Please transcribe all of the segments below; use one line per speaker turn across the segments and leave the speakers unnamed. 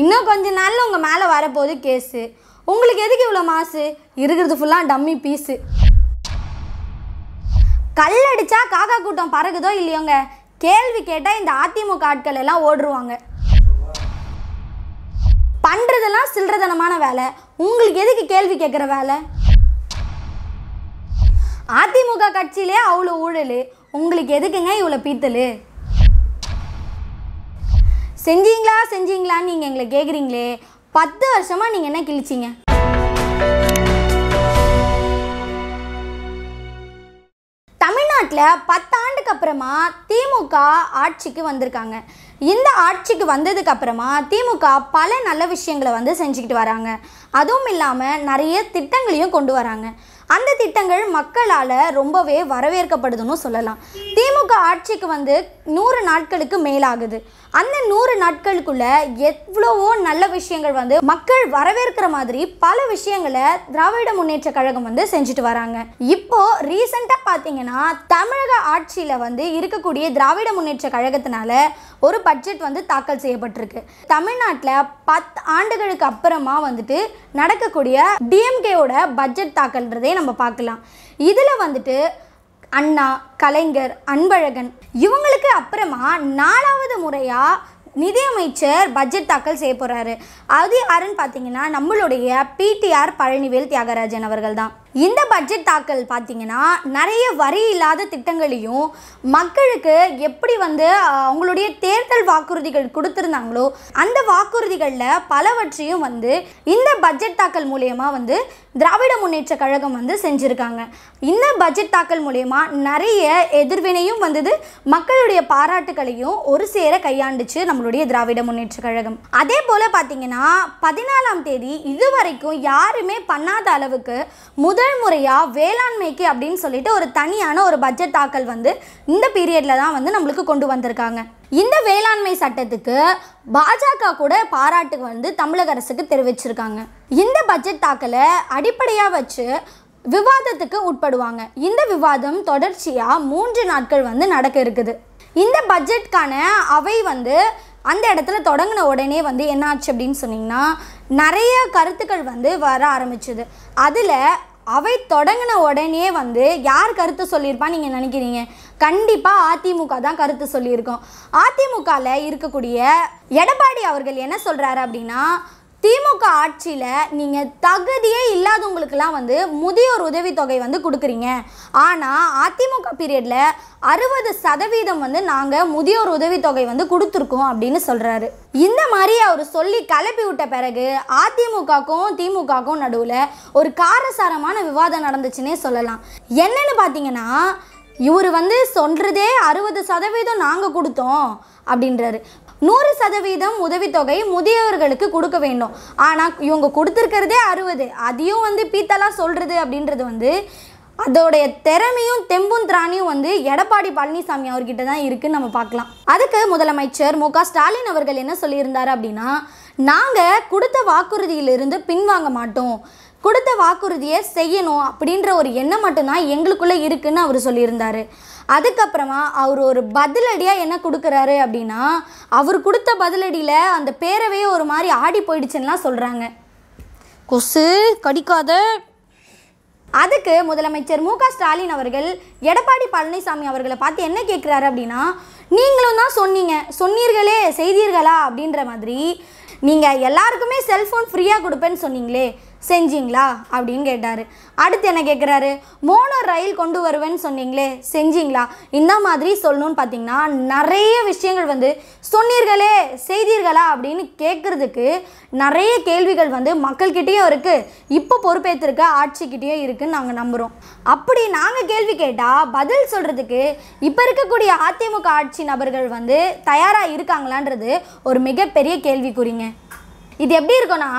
இன்னும் கொஞ்ச நாளில் உங்கள் மேலே வரப்போகுது கேஸு உங்களுக்கு எதுக்கு இவ்வளோ மாசு இருக்கிறது ஃபுல்லாக டம்மி பீஸு அடித்தா காக்கா கூட்டம் பறகுதோ இல்லையோங்க கேள்வி கேட்டால் இந்த அதிமுக ஆட்கள் எல்லாம் ஓடுருவாங்க பண்ணுறதெல்லாம் சில்லறதனமான வேலை உங்களுக்கு எதுக்கு கேள்வி கேட்குற வேலை அதிமுக கட்சியிலே அவ்வளோ ஊழல் உங்களுக்கு எதுக்குங்க இவ்வளோ பீத்தல் செஞ்சீங்களா செஞ்சீங்களான்னு நீங்கள் எங்களை கேட்குறீங்களே பத்து வருஷமாக நீங்கள் என்ன கிழிச்சிங்க தமிழ்நாட்டில் பத்தாண்டுக்கு அப்புறமா திமுக ஆட்சிக்கு வந்திருக்காங்க இந்த ஆட்சிக்கு வந்ததுக்கு அப்புறமா திமுக பல நல்ல விஷயங்களை வந்து செஞ்சுக்கிட்டு வராங்க அதுவும் இல்லாமல் நிறைய திட்டங்களையும் கொண்டு வராங்க அந்த திட்டங்கள் மக்களால் ரொம்பவே வரவேற்கப்படுதுன்னு சொல்லலாம் திமுக ஆட்சிக்கு வந்து நூறு நாட்களுக்கு மேலாகுது அந்த நூறு நாட்களுக்குள்ளே எவ்வளவோ நல்ல விஷயங்கள் வந்து மக்கள் வரவேற்கிற மாதிரி பல விஷயங்களை திராவிட முன்னேற்ற கழகம் வந்து செஞ்சுட்டு வராங்க இப்போ ரீசெண்டாக பார்த்தீங்கன்னா தமிழக ஆட்சியில் வந்து இருக்கக்கூடிய திராவிட முன்னேற்ற கழகத்தினால ஒரு பட்ஜெட் வந்து தாக்கல் செய்யப்பட்டிருக்கு தமிழ்நாட்டில் பத்து ஆண்டுகளுக்கு அப்புறமா வந்துட்டு நடக்கக்கூடிய டிஎம்கேயோட பட்ஜெட் தாக்கல்ன்றதே நம்ம பார்க்கலாம் இதில் வந்துட்டு அண்ணா கலைஞர் அன்பழகன் இவங்களுக்கு அப்புறமா நாலாவது முறையாக நிதியமைச்சர் பட்ஜெட் தாக்கல் செய்ய போகிறாரு அது யாருன்னு பார்த்தீங்கன்னா நம்மளுடைய பிடிஆர் பழனிவேல் தியாகராஜன் அவர்கள் தான் இந்த பட்ஜெட் தாக்கல் பார்த்தீங்கன்னா நிறைய வரி இல்லாத திட்டங்களையும் மக்களுக்கு எப்படி வந்து அவங்களுடைய தேர்தல் வாக்குறுதிகள் கொடுத்துருந்தாங்களோ அந்த வாக்குறுதிகளில் பலவற்றையும் வந்து இந்த பட்ஜெட் தாக்கல் மூலயமா வந்து திராவிட முன்னேற்ற கழகம் வந்து செஞ்சுருக்காங்க இந்த பட்ஜெட் தாக்கல் மூலயமா நிறைய எதிர்வினையும் வந்தது மக்களுடைய பாராட்டுகளையும் ஒரு சேர கையாண்டுச்சு நம்மளுடைய திராவிட முன்னேற்ற கழகம் அதே போல் பார்த்தீங்கன்னா பதினாலாம் தேதி இதுவரைக்கும் யாருமே பண்ணாத அளவுக்கு முத முதல் முறையாக வேளாண்மைக்கு அப்படின்னு சொல்லிட்டு ஒரு தனியான ஒரு பட்ஜெட் தாக்கல் வந்து இந்த பீரியடில் தான் வந்து நம்மளுக்கு கொண்டு வந்திருக்காங்க இந்த வேளாண்மை சட்டத்துக்கு பாஜக கூட பாராட்டு வந்து தமிழக அரசுக்கு தெரிவிச்சிருக்காங்க இந்த பட்ஜெட் தாக்கலை அடிப்படையாக வச்சு விவாதத்துக்கு உட்படுவாங்க இந்த விவாதம் தொடர்ச்சியாக மூன்று நாட்கள் வந்து நடக்க இருக்குது இந்த பட்ஜெட்கான அவை வந்து அந்த இடத்துல தொடங்கின உடனே வந்து என்னாச்சு அப்படின்னு சொன்னிங்கன்னா நிறைய கருத்துக்கள் வந்து வர ஆரம்பிச்சுது அதில் அவை தொடங்கின உடனே வந்து யார் கருத்து சொல்லியிருப்பா நீங்கள் நினைக்கிறீங்க கண்டிப்பாக அதிமுக தான் கருத்து சொல்லியிருக்கோம் அதிமுகவில் இருக்கக்கூடிய எடப்பாடி அவர்கள் என்ன சொல்கிறாரு அப்படின்னா திமுக ஆட்சியில் நீங்கள் தகுதியே இல்லாதவங்களுக்கெல்லாம் வந்து முதியோர் உதவித்தொகை வந்து கொடுக்குறீங்க ஆனால் அதிமுக பீரியடில் அறுபது சதவீதம் வந்து நாங்கள் முதியோர் உதவித்தொகை வந்து கொடுத்துருக்கோம் அப்படின்னு சொல்கிறாரு இந்த மாதிரி அவர் சொல்லி கிளப்பி விட்ட பிறகு அதிமுகக்கும் திமுகக்கும் நடுவில் ஒரு காரசாரமான விவாதம் நடந்துச்சுன்னே சொல்லலாம் என்னன்னு பார்த்தீங்கன்னா இவர் வந்து சொல்கிறதே அறுபது சதவீதம் நாங்கள் கொடுத்தோம் அப்படின்றாரு நூறு சதவீதம் உதவித்தொகை முதியவர்களுக்கு கொடுக்க வேண்டும் ஆனால் இவங்க கொடுத்துருக்கிறதே அறுபது அதையும் வந்து பீத்தலாக சொல்கிறது அப்படின்றது வந்து அதோடைய திறமையும் தெம்பும் திராணியும் வந்து எடப்பாடி பழனிசாமி அவர்கிட்ட தான் இருக்குன்னு நம்ம பார்க்கலாம் அதுக்கு முதலமைச்சர் மு ஸ்டாலின் அவர்கள் என்ன சொல்லியிருந்தார் அப்படின்னா நாங்கள் கொடுத்த வாக்குறுதியிலிருந்து பின்வாங்க மாட்டோம் கொடுத்த வாக்குறுதியை செய்யணும் அப்படின்ற ஒரு எண்ணம் மட்டும்தான் எங்களுக்குள்ளே இருக்குதுன்னு அவர் சொல்லியிருந்தார் அதுக்கப்புறமா அவர் ஒரு பதிலடியாக என்ன கொடுக்குறாரு அப்படின்னா அவர் கொடுத்த பதிலடியில் அந்த பேரவையே ஒரு மாதிரி ஆடி போயிடுச்சுன்னெலாம் சொல்கிறாங்க கொசு கடிக்காத அதுக்கு முதலமைச்சர் மு ஸ்டாலின் அவர்கள் எடப்பாடி பழனிசாமி அவர்களை பார்த்து என்ன கேட்குறாரு அப்படின்னா நீங்களும் தான் சொன்னீங்க சொன்னீர்களே செய்தீர்களா அப்படின்ற மாதிரி நீங்கள் எல்லாருக்குமே செல்ஃபோன் ஃப்ரீயாக கொடுப்பேன்னு சொன்னீங்களே செஞ்சிங்களா அப்படின்னு கேட்டார் அடுத்து என்ன கேட்குறாரு மோனோ ரயில் கொண்டு வருவேன்னு சொன்னீங்களே செஞ்சிங்களா இந்த மாதிரி சொல்லணும்னு பார்த்தீங்கன்னா நிறைய விஷயங்கள் வந்து சொன்னீர்களே செய்தீர்களா அப்படின்னு கேட்குறதுக்கு நிறைய கேள்விகள் வந்து மக்கள்கிட்டேயும் இருக்குது இப்போ பொறுப்பேற்றிருக்க ஆட்சிக்கிட்டேயும் இருக்குதுன்னு நாங்கள் நம்புகிறோம் அப்படி நாங்கள் கேள்வி கேட்டால் பதில் சொல்கிறதுக்கு இப்போ இருக்கக்கூடிய அதிமுக ஆட்சி நபர்கள் வந்து தயாராக இருக்காங்களான்றது ஒரு மிகப்பெரிய கேள்விக்குறிங்க இது எப்படி இருக்குன்னா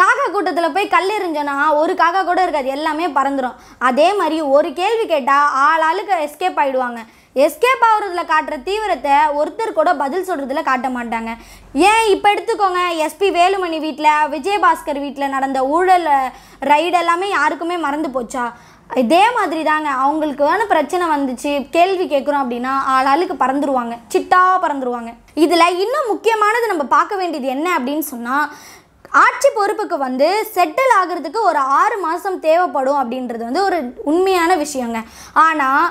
காக்கா கூட்டத்தில் போய் கல் எறிஞ்சோன்னா ஒரு காக்கா கூட இருக்காது எல்லாமே பறந்துடும் அதே மாதிரி ஒரு கேள்வி கேட்டால் ஆள் ஆளுக்கு எஸ்கேப் ஆகிடுவாங்க எஸ்கேப் ஆகுறதுல காட்டுற தீவிரத்தை ஒருத்தர் கூட பதில் சொல்கிறதுல காட்ட மாட்டாங்க ஏன் இப்போ எடுத்துக்கோங்க எஸ்பி வேலுமணி வீட்டில் விஜயபாஸ்கர் வீட்டில் நடந்த ஊழல் ரைடு எல்லாமே யாருக்குமே மறந்து போச்சா இதே மாதிரி தாங்க அவங்களுக்கு வேணும் பிரச்சனை வந்துச்சு கேள்வி கேட்குறோம் அப்படின்னா ஆளாளுக்கு பறந்துருவாங்க சிட்டா பறந்துருவாங்க இதில் இன்னும் முக்கியமானது நம்ம பார்க்க வேண்டியது என்ன அப்படின்னு சொன்னால் ஆட்சி பொறுப்புக்கு வந்து செட்டில் ஆகிறதுக்கு ஒரு ஆறு மாதம் தேவைப்படும் அப்படின்றது வந்து ஒரு உண்மையான விஷயங்க ஆனால்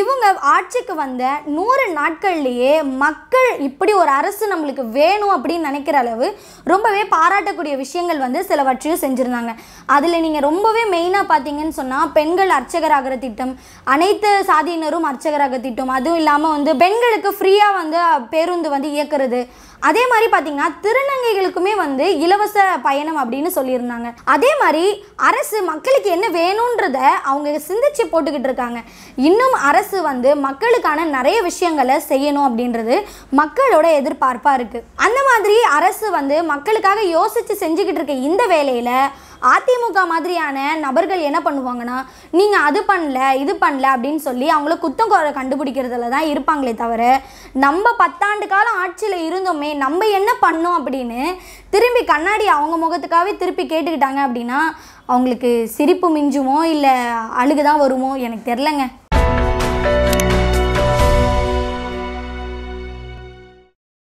இவங்க ஆட்சிக்கு வந்த நூறு நாட்கள்லேயே மக்கள் இப்படி ஒரு அரசு நம்மளுக்கு வேணும் அப்படின்னு நினைக்கிற அளவு ரொம்பவே பாராட்டக்கூடிய விஷயங்கள் வந்து சிலவற்றையும் செஞ்சுருந்தாங்க அதில் நீங்கள் ரொம்பவே மெயினாக பார்த்தீங்கன்னு சொன்னால் பெண்கள் அர்ச்சகராகிற திட்டம் அனைத்து சாதியினரும் அர்ச்சகராக திட்டம் அதுவும் இல்லாமல் வந்து பெண்களுக்கு ஃப்ரீயாக வந்து பேருந்து வந்து இயக்குறது அதே மாதிரி பார்த்தீங்கன்னா திருநங்கைகளுக்குமே வந்து இலவச பயணம் அப்படின்னு சொல்லியிருந்தாங்க அதே மாதிரி அரசு மக்களுக்கு என்ன வேணுன்றத அவங்க சிந்திச்சு போட்டுக்கிட்டு இருக்காங்க இன்னும் அரசு வந்து மக்களுக்கான நிறைய விஷயங்களை செய்யணும் அப்படின்றது மக்களோட எதிர்பார்ப்பாக இருக்குது அந்த மாதிரி அரசு வந்து மக்களுக்காக யோசித்து செஞ்சுக்கிட்டு இருக்க இந்த வேலையில் அதிமுக மாதிரியான நபர்கள் என்ன பண்ணுவாங்கன்னா நீங்கள் அது பண்ணல இது பண்ணல அப்படின்னு சொல்லி அவங்கள குத்தம் கண்டுபிடிக்கிறதுல தான் இருப்பாங்களே தவிர நம்ம பத்தாண்டு காலம் ஆட்சியில் இருந்தோமே நம்ம என்ன பண்ணோம் அப்படின்னு திரும்பி கண்ணாடி அவங்க முகத்துக்காகவே திருப்பி கேட்டுக்கிட்டாங்க அப்படின்னா அவங்களுக்கு சிரிப்பு மிஞ்சுமோ இல்லை அழுகுதான் வருமோ எனக்கு தெரிலங்க